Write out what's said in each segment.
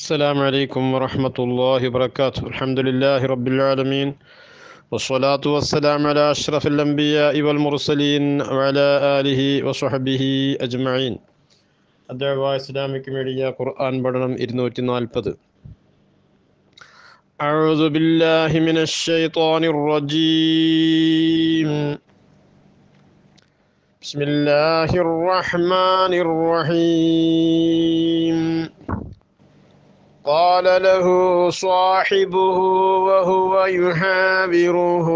السلام عليكم ورحمة الله وبركاته الحمد لله رب العالمين والصلاة والسلام على أشرف الأنبياء والمرسلين وعلى آله وصحبه أجمعين അദ്വാ Islamic media ഖുർആൻ പഠനം ഇരുന്നൂറ്റി നാൽപ്പത് أعوذ بالله من الشيطان الرجيم بسم الله الرحمن الرحيم قال له صاحبه وهو يحابره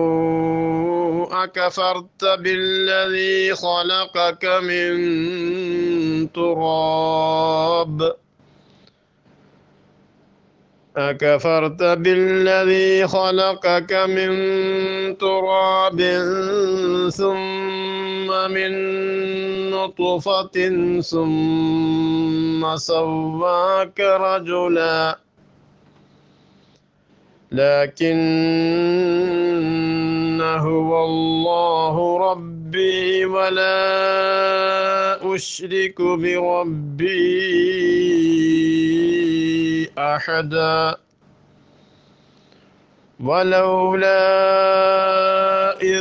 أكفرت بالذي خلقك من تراب أكفرت بالذي خلقك من تراب ثم من نطفة ثم سواك رجلا لكن هو الله ربي ولا أشرك بربي أحدا ولولا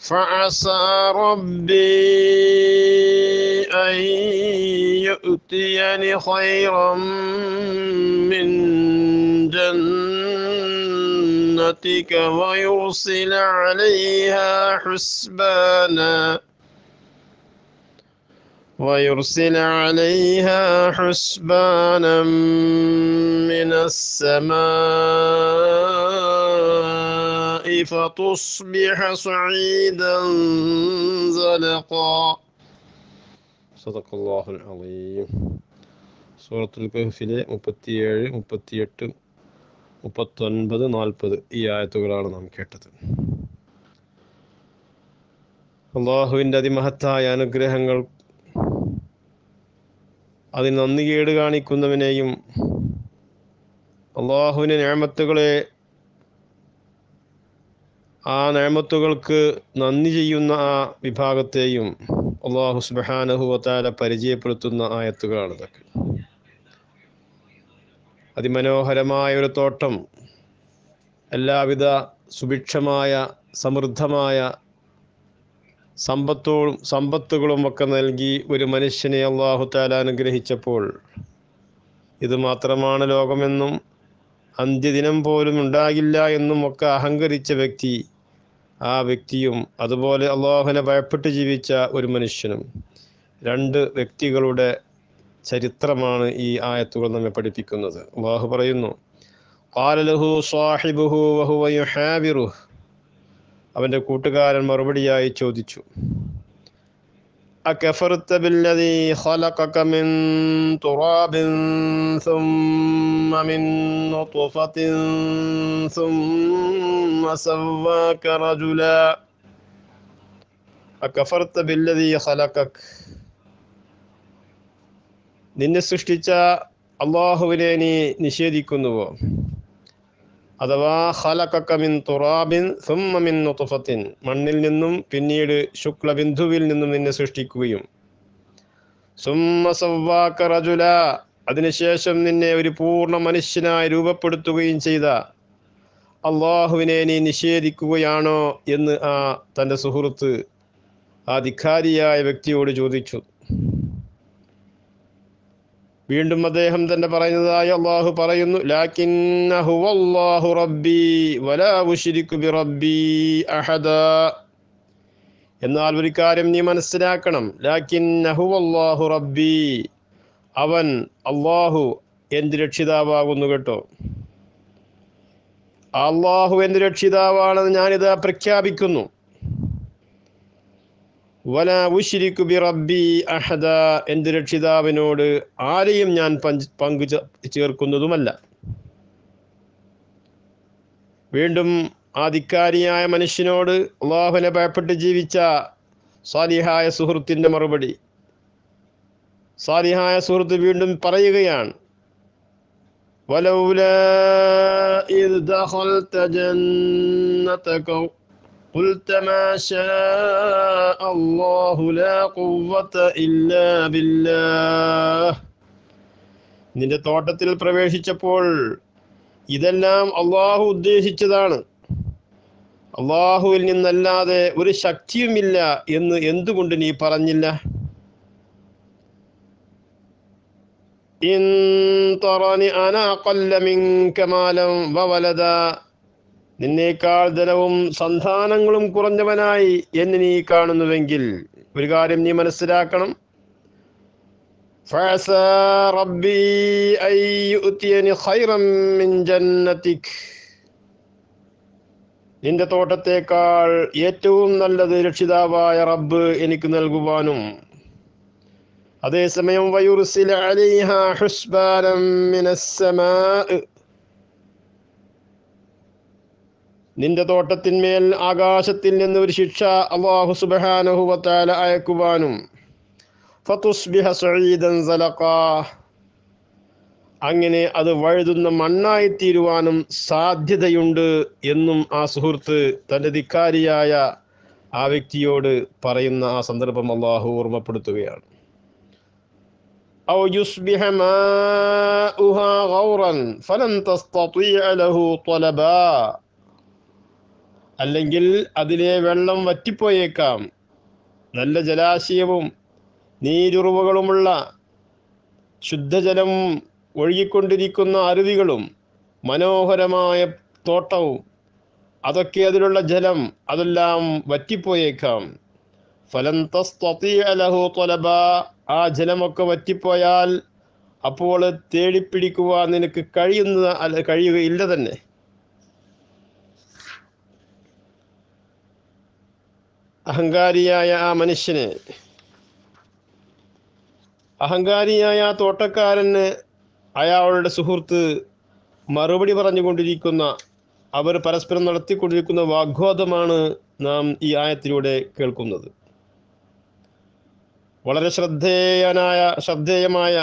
فعسى ربي أن يؤتيني خيرا من جنتك ويرسل عليها حسبانا ويرسل عليها حسبانا من السماء فتصبح سعيدا زلقا صدق الله العظيم സൂറത്തുൽ കഹഫിലെ മുപ്പത്തിയേഴ് മുപ്പത്തിയെട്ട് മുപ്പത്തൊൻപത് നാൽപ്പത് ഈ ആയത്തുകളാണ് നാം കേട്ടത് അള്ളാഹുവിൻ്റെ അതിമഹത്തായ അനുഗ്രഹങ്ങൾ അതിന് നന്ദി കേട് കാണിക്കുന്നവനെയും അള്ളാഹുവിൻ്റെ ഞാമത്തുകളെ ആ നേമത്തുകൾക്ക് നന്ദി ചെയ്യുന്ന ആ വിഭാഗത്തെയും അള്ളാഹു സുബാനഹുവത്താല പരിചയപ്പെടുത്തുന്ന ആയത്തുകളാണ് ഇതൊക്കെ അതിമനോഹരമായ ഒരു തോട്ടം എല്ലാവിധ സുഭിക്ഷമായ സമൃദ്ധമായ സമ്പത്തോളും സമ്പത്തുകളും ഒക്കെ നൽകി ഒരു മനുഷ്യനെ അള്ളാഹു താല അനുഗ്രഹിച്ചപ്പോൾ ഇത് മാത്രമാണ് ലോകമെന്നും അന്ത്യദിനം പോലും ഉണ്ടാകില്ല എന്നും ഒക്കെ അഹങ്കരിച്ച വ്യക്തി ആ വ്യക്തിയും അതുപോലെ അള്ളാഹുനെ ഭയപ്പെട്ട് ജീവിച്ച ഒരു മനുഷ്യനും രണ്ട് വ്യക്തികളുടെ ചരിത്രമാണ് ഈ ആയത്തുകൾ നമ്മെ പഠിപ്പിക്കുന്നത് അള്ളാഹു പറയുന്നു സാഹിബുഹു അവൻ്റെ കൂട്ടുകാരൻ മറുപടിയായി ചോദിച്ചു أكفرت بالذي خلقك من تراب ثم من نطفة ثم سواك رجلا أكفرت بالذي خلقك നിന്നെ الله وليني نشيدي كنوه അഥവാ ഹലക്കക്കമിൻ തുറാബിൻ സുമ്മമിൻ നുത്തുഫത്തിൻ മണ്ണിൽ നിന്നും പിന്നീട് ശുക്ലബിന്ദുവിൽ നിന്നും നിന്നെ സൃഷ്ടിക്കുകയും സുമ്മ സവ്വാക്ക റജുല അതിനുശേഷം നിന്നെ ഒരു പൂർണ്ണ മനുഷ്യനായി രൂപപ്പെടുത്തുകയും ചെയ്ത അള്ളാഹുവിനെ നീ നിഷേധിക്കുകയാണോ എന്ന് ആ തൻ്റെ സുഹൃത്ത് ആ ധിഖാരിയായ വ്യക്തിയോട് ചോദിച്ചു വീണ്ടും അദ്ദേഹം തന്നെ പറയുന്നതായ അള്ളാഹു പറയുന്നു എന്നാൽ ഒരു കാര്യം നീ മനസ്സിലാക്കണം ലാക്കിൻ അഹുവല്ലാഹു റബ്ബി അവൻ അള്ളാഹു എന്ത് രക്ഷിതാവാകുന്നു കേട്ടോ അള്ളാഹു എന്ത് രക്ഷിതാവാണെന്ന് ഞാനിതാ പ്രഖ്യാപിക്കുന്നു വല ഉഷിരിക്കു ബി റബ്ബി അഹദ എൻ്റെ രക്ഷിതാവിനോട് ആരെയും ഞാൻ പങ്കു ചേർക്കുന്നതുമല്ല വീണ്ടും ആധികാരിയായ മനുഷ്യനോട് അള്ളാഹുനെ ഭയപ്പെട്ട് ജീവിച്ച സാലിഹായ സുഹൃത്തിൻ്റെ മറുപടി സാലിഹായ സുഹൃത്ത് വീണ്ടും പറയുകയാണ് വലൗല إذ ദഖൽത جنتك قلت ما شاء الله لا قوة إلا بالله നിന്റെ തോട്ടത്തിൽ പ്രവേശിച്ചപ്പോൾ ഇതെല്ലാം അള്ളാഹു ഉദ്ദേശിച്ചതാണ് അള്ളാഹുവിൽ നിന്നല്ലാതെ ഒരു ശക്തിയുമില്ല എന്ന് എന്തുകൊണ്ട് നീ പറഞ്ഞില്ല ഇൻ തറനി അന കൊല്ലമിൻ കമാലം വവലദ നിന്നേക്കാൾ ധനവും സന്താനങ്ങളും കുറഞ്ഞവനായി എന്നെ നീ കാണുന്നുവെങ്കിൽ ഒരു കാര്യം നീ മനസ്സിലാക്കണം നിന്റെ തോട്ടത്തേക്കാൾ ഏറ്റവും നല്ലത് രക്ഷിതാവായ റബ്ബ് എനിക്ക് നൽകുവാനും അതേസമയം വയുർസില അലിഹ ഹുസ്ബാനം മിനസ്സമാ നിന്റെ തോട്ടത്തിന്മേൽ ആകാശത്തിൽ നിന്ന് ഒരു ശിക്ഷ അള്ളാഹു സുബഹാനഹുവത്താല അയക്കുവാനും അങ്ങനെ അത് വഴുതുന്ന മണ്ണായിത്തീരുവാനും സാധ്യതയുണ്ട് എന്നും ആ സുഹൃത്ത് തൻ്റെ ധിക്കാരിയായ ആ വ്യക്തിയോട് പറയുന്ന ആ സന്ദർഭം അള്ളാഹു ഓർമ്മപ്പെടുത്തുകയാണ് ഫലം അല്ലെങ്കിൽ അതിലെ വെള്ളം വറ്റിപ്പോയേക്കാം നല്ല ജലാശയവും നീരുറവുകളുമുള്ള ശുദ്ധജലം ഒഴുകിക്കൊണ്ടിരിക്കുന്ന അരുവികളും മനോഹരമായ തോട്ടവും അതൊക്കെ അതിലുള്ള ജലം അതെല്ലാം വറ്റിപ്പോയേക്കാം ഫലം തസ്തീഅലഹു തൊലബ ആ ജലമൊക്കെ വറ്റിപ്പോയാൽ അപ്പോൾ തേടിപ്പിടിക്കുവാൻ നിനക്ക് കഴിയുന്ന കഴിയുകയില്ല തന്നെ അഹങ്കാരിയായ ആ മനുഷ്യന് അഹങ്കാരിയായ ആ തോട്ടക്കാരന് അയാളുടെ സുഹൃത്ത് മറുപടി പറഞ്ഞുകൊണ്ടിരിക്കുന്ന അവർ പരസ്പരം നടത്തിക്കൊണ്ടിരിക്കുന്ന വാഗ്വാദമാണ് നാം ഈ ആയത്തിലൂടെ കേൾക്കുന്നത് വളരെ ശ്രദ്ധേയനായ ശ്രദ്ധേയമായ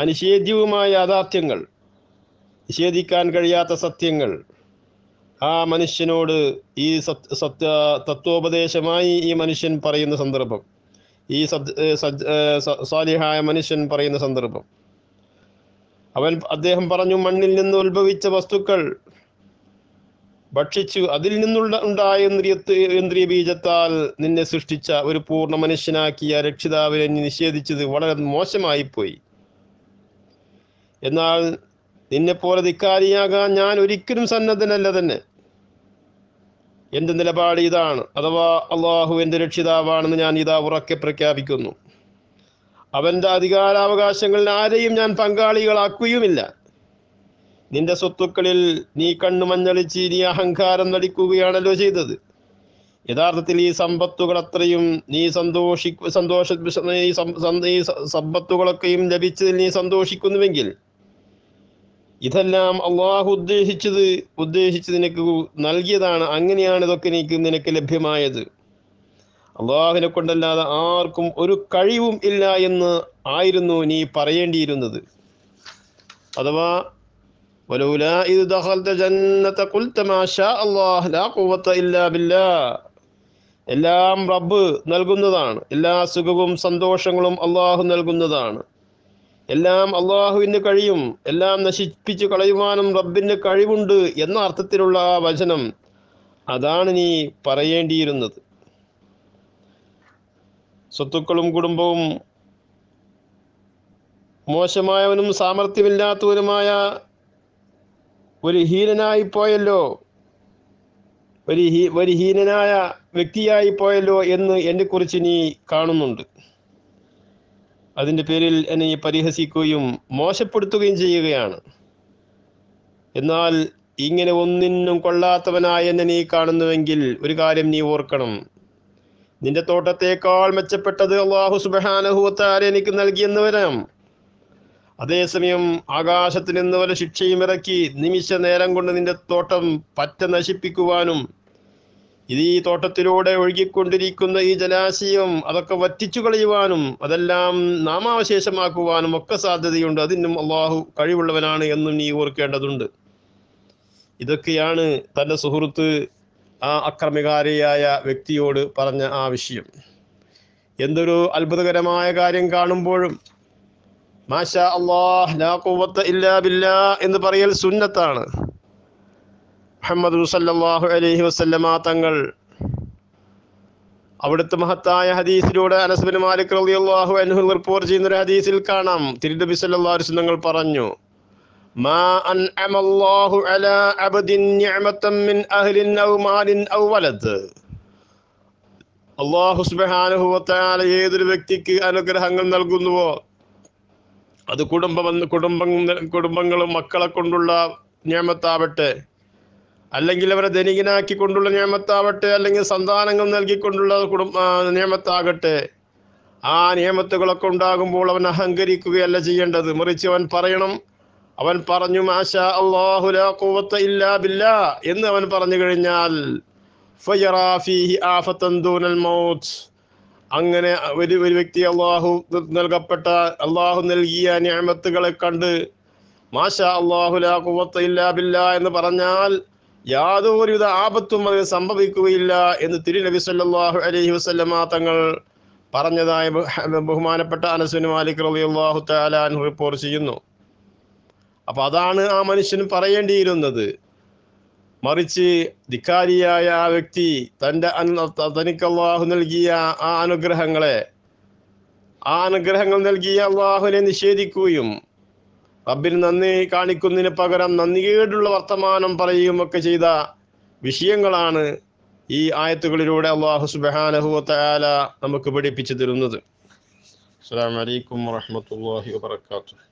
അനിഷേധ്യവുമായ യാഥാർത്ഥ്യങ്ങൾ നിഷേധിക്കാൻ കഴിയാത്ത സത്യങ്ങൾ ആ മനുഷ്യനോട് ഈ സത്യ തത്വോപദേശമായി ഈ മനുഷ്യൻ പറയുന്ന സന്ദർഭം ഈ സ്വാലിഹായ സാലിഹായ മനുഷ്യൻ പറയുന്ന സന്ദർഭം അവൻ അദ്ദേഹം പറഞ്ഞു മണ്ണിൽ നിന്ന് ഉത്ഭവിച്ച വസ്തുക്കൾ ഭക്ഷിച്ചു അതിൽ നിന്നുള്ള ഉണ്ടായ ഇന്ദ്രിയ ബീജത്താൽ നിന്നെ സൃഷ്ടിച്ച ഒരു പൂർണ്ണ മനുഷ്യനാക്കിയ രക്ഷിതാവിനെ നിഷേധിച്ചത് വളരെ മോശമായി പോയി എന്നാൽ നിന്നെപ്പോലെ ധിക്കാരിയാകാൻ ഞാൻ ഒരിക്കലും സന്നദ്ധനല്ല തന്നെ എൻ്റെ നിലപാട് ഇതാണ് അഥവാ അള്ളാഹു എൻ്റെ രക്ഷിതാവാണെന്ന് ഞാൻ ഇതാ ഉറക്കെ പ്രഖ്യാപിക്കുന്നു അവൻ്റെ അധികാരാവകാശങ്ങളിൽ ആരെയും ഞാൻ പങ്കാളികളാക്കുകയുമില്ല നിന്റെ സ്വത്തുക്കളിൽ നീ കണ്ണു മഞ്ഞളിച്ച് നീ അഹങ്കാരം നടിക്കുകയാണല്ലോ ചെയ്തത് യഥാർത്ഥത്തിൽ ഈ സമ്പത്തുകൾ അത്രയും നീ സന്തോഷി സന്തോഷ ഈ സമ്പത്തുകളൊക്കെയും ലഭിച്ചതിൽ നീ സന്തോഷിക്കുന്നുവെങ്കിൽ ഇതെല്ലാം അള്ളാഹു ഉദ്ദേശിച്ചത് ഉദ്ദേശിച്ച് നിനക്ക് നൽകിയതാണ് അങ്ങനെയാണ് ഇതൊക്കെ നീക്ക് നിനക്ക് ലഭ്യമായത് അള്ളാഹുവിനെ കൊണ്ടല്ലാതെ ആർക്കും ഒരു കഴിവും ഇല്ല എന്ന് ആയിരുന്നു നീ പറയേണ്ടിയിരുന്നത് അഥവാ എല്ലാം റബ്ബ് നൽകുന്നതാണ് എല്ലാ സുഖവും സന്തോഷങ്ങളും അള്ളാഹു നൽകുന്നതാണ് എല്ലാം അള്ളാഹുവിന് കഴിയും എല്ലാം നശിപ്പിച്ചു കളയുവാനും റബ്ബിന് കഴിവുണ്ട് എന്ന അർത്ഥത്തിലുള്ള ആ വചനം അതാണ് നീ പറയേണ്ടിയിരുന്നത് സ്വത്തുക്കളും കുടുംബവും മോശമായവനും സാമർഥ്യമില്ലാത്തവനുമായ ഒരു ഹീനനായി പോയല്ലോ ഒരു ഹീ ഒരു ഹീനനായ വ്യക്തിയായി പോയല്ലോ എന്ന് കുറിച്ച് നീ കാണുന്നുണ്ട് അതിൻ്റെ പേരിൽ എന്നെ പരിഹസിക്കുകയും മോശപ്പെടുത്തുകയും ചെയ്യുകയാണ് എന്നാൽ ഇങ്ങനെ ഒന്നിനും കൊള്ളാത്തവനായ എന്നെ നീ കാണുന്നുവെങ്കിൽ ഒരു കാര്യം നീ ഓർക്കണം നിന്റെ തോട്ടത്തേക്കാൾ മെച്ചപ്പെട്ടത് അള്ളാഹു സുബഹാനഹുവത്താര എനിക്ക് വരാം അതേസമയം ആകാശത്തിൽ നിന്ന് വരെ ശിക്ഷയും ഇറക്കി നിമിഷ നേരം കൊണ്ട് നിന്റെ തോട്ടം പറ്റ നശിപ്പിക്കുവാനും ഇത് ഈ തോട്ടത്തിലൂടെ ഒഴുകിക്കൊണ്ടിരിക്കുന്ന ഈ ജലാശയം അതൊക്കെ വറ്റിച്ചു കളയുവാനും അതെല്ലാം നാമാവശേഷമാക്കുവാനും ഒക്കെ സാധ്യതയുണ്ട് അതിനും അള്ളാഹു കഴിവുള്ളവനാണ് എന്നും നീ ഓർക്കേണ്ടതുണ്ട് ഇതൊക്കെയാണ് തൻ്റെ സുഹൃത്ത് ആ അക്രമികാരിയായ വ്യക്തിയോട് പറഞ്ഞ ആ വിഷയം എന്തൊരു അത്ഭുതകരമായ കാര്യം കാണുമ്പോഴും മാഷ അള്ളാഹ് ഇല്ലാ ബില്ലാ എന്ന് പറയൽ സുന്നത്താണ് മുഹമ്മദ് സല്ലാഹു അലഹി വസ്ല്ലമാ തങ്ങൾ അവിടുത്തെ മഹത്തായ ഹദീസിലൂടെ അനസ്ബിൻ മാലിക് റളിയല്ലാഹു അൻഹു റിപ്പോർട്ട് ചെയ്യുന്ന ഒരു ഹദീസിൽ കാണാം തിരുനബി സല്ലല്ലാഹു അലൈഹി വസല്ലം പറഞ്ഞു മാ അൻഅമല്ലാഹു അലാ അബ്ദിൻ നിഅമതൻ മിൻ അഹ്ലിൻ ഔ മാലിൻ ഔ വലദ് അല്ലാഹു സുബ്ഹാനഹു വതആല ഏതൊരു വ്യക്തിക്ക് അനുഗ്രഹങ്ങൾ നൽകുന്നുവോ അത് കുടുംബം കുടുംബങ്ങളും മക്കളെ കൊണ്ടുള്ള നിയമത്താവട്ടെ അല്ലെങ്കിൽ അവരെ ധനികനാക്കിക്കൊണ്ടുള്ള നിയമത്താവട്ടെ അല്ലെങ്കിൽ സന്താനങ്ങൾ നൽകിക്കൊണ്ടുള്ള കുടുംബ നിയമത്താകട്ടെ ആ നിയമത്തുകളൊക്കെ ഉണ്ടാകുമ്പോൾ അവൻ അഹങ്കരിക്കുകയല്ല ചെയ്യേണ്ടത് മറിച്ച് അവൻ പറയണം അവൻ പറഞ്ഞു മാഷ അള്ളാഹുലാത്ത ഇല്ലാ ബില്ല എന്ന് അവൻ പറഞ്ഞു കഴിഞ്ഞാൽ മൗത്ത് അങ്ങനെ ഒരു ഒരു വ്യക്തി അള്ളാഹു നൽകപ്പെട്ട അള്ളാഹു നൽകിയ നിയമത്തുകളെ കണ്ട് മാഷ അള്ളാഹുലാ കുവത്ത ഇല്ലാ ബില്ല എന്ന് പറഞ്ഞാൽ യാതൊരുവിധ ആപത്തും അത് സംഭവിക്കുകയില്ല എന്ന് തിരുനബി സല്ലാഹു അലഹി വസ്ലമ തങ്ങൾ പറഞ്ഞതായി ബഹുമാനപ്പെട്ട അനസുനും മാലിക് റബിയാഹു താലാൻ റിപ്പോർട്ട് ചെയ്യുന്നു അപ്പൊ അതാണ് ആ മനുഷ്യൻ പറയേണ്ടിയിരുന്നത് മറിച്ച് ധിക്കാരിയായ ആ വ്യക്തി തൻ്റെ തനിക്ക് അള്ളാഹു നൽകിയ ആ അനുഗ്രഹങ്ങളെ ആ അനുഗ്രഹങ്ങൾ നൽകിയ അള്ളാഹുവിനെ നിഷേധിക്കുകയും റബ്ബിന് നന്ദി കാണിക്കുന്നതിന് പകരം കേടുള്ള വർത്തമാനം പറയുകയും ഒക്കെ ചെയ്ത വിഷയങ്ങളാണ് ഈ ആയത്തുകളിലൂടെ അള്ളാഹു സുബാനഹുല നമുക്ക് പഠിപ്പിച്ചു തരുന്നത് അസ്സാം വലൈക്കും വാഹമത്തല്ലാഹി വാത്തു